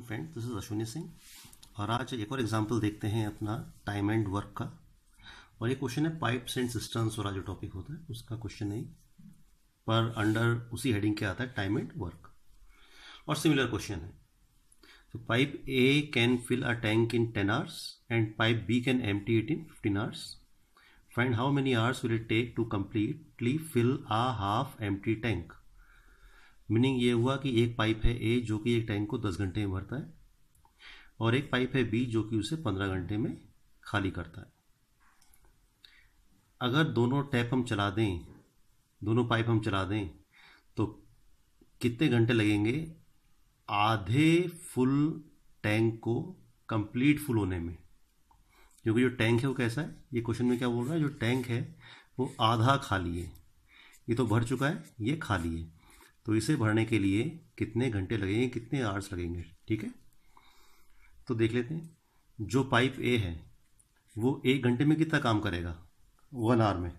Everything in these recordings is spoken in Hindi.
Welcome friend this is Ashwini Singh और आज एक और एग्जांपल देखते हैं अपना टाइम एंड वर्क का और ये क्वेश्चन है पाइप्स एंड सिस्टम्स वाला जो टॉपिक होता है उसका क्वेश्चन नहीं पर अंडर उसी हेडिंग के आता है टाइम एंड वर्क और सिमिलर क्वेश्चन है तो pipe A can fill a tank in ten hours and pipe B can empty it in fifteen hours find how many hours will it take to completely fill a half empty tank meaning ये हुआ कि एक पाइप है ए जो कि एक टैंक को दस घंटे में भरता है और एक पाइप है बी जो कि उसे पंद्रह घंटे में खाली करता है अगर दोनों टैप हम चला दें दोनों पाइप हम चला दें तो कितने घंटे लगेंगे आधे फुल टैंक को कंप्लीट फुल होने में क्योंकि जो टैंक है वो कैसा है ये क्वेश्चन में क्या बोल रहा है जो टैंक है वो आधा खाली है ये तो भर चुका है ये खाली है तो इसे भरने के लिए कितने घंटे लगेंगे कितने आवर्स लगेंगे ठीक है तो देख लेते हैं जो पाइप ए है वो एक घंटे में कितना काम करेगा वन आवर में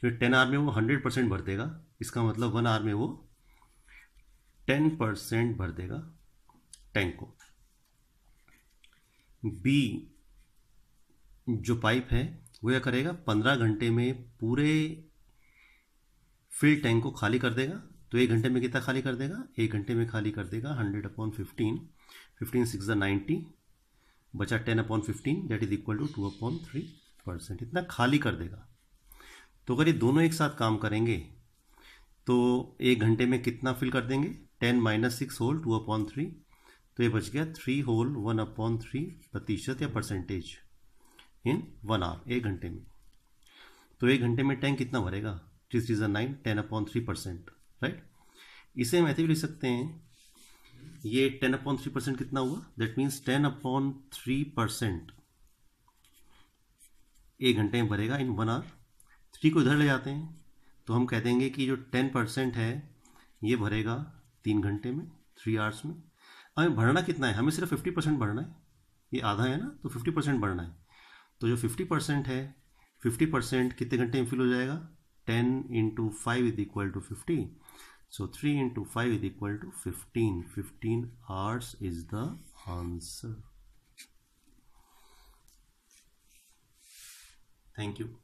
फिर टेन आवर में वो हंड्रेड परसेंट भर देगा इसका मतलब वन आवर में वो टेन परसेंट भर देगा टैंक को बी जो पाइप है वो यह करेगा पंद्रह घंटे में पूरे फिल टैंक को खाली कर देगा तो एक घंटे में कितना खाली कर देगा एक घंटे में खाली कर देगा hundred upon fifteen fifteen six the ninety बचा ten upon fifteen that is equal to two upon three percent इतना खाली कर देगा तो अगर ये दोनों एक साथ काम करेंगे तो एक घंटे में कितना फिल कर देंगे ten minus six whole two upon three तो ये बच गया three whole one upon three प्रतिशत या परसेंटेज इन वन आवर एक घंटे में तो एक घंटे में टैंक कितना भरेगा थ्री सीजन nine ten upon three percent right इसे हम ऐसे भी लिख सकते हैं ये टेन अपॉन थ्री परसेंट कितना हुआ that means ten upon three percent एक घंटे में भरेगा इन वन आवर थ्री को इधर ले जाते हैं तो हम कह देंगे कि जो टेन परसेंट है ये भरेगा तीन घंटे में थ्री आवर्स में हमें भरना कितना है हमें सिर्फ फिफ्टी परसेंट भरना है ये आधा है ना तो फिफ्टी परसेंट भरना है तो जो फिफ्टी परसेंट है फिफ्टी परसेंट कितने घंटे में फिल हो जाएगा ten into five is equal to fifty So 3 into 5 is equal to 15. 15 hours is the answer. Thank you.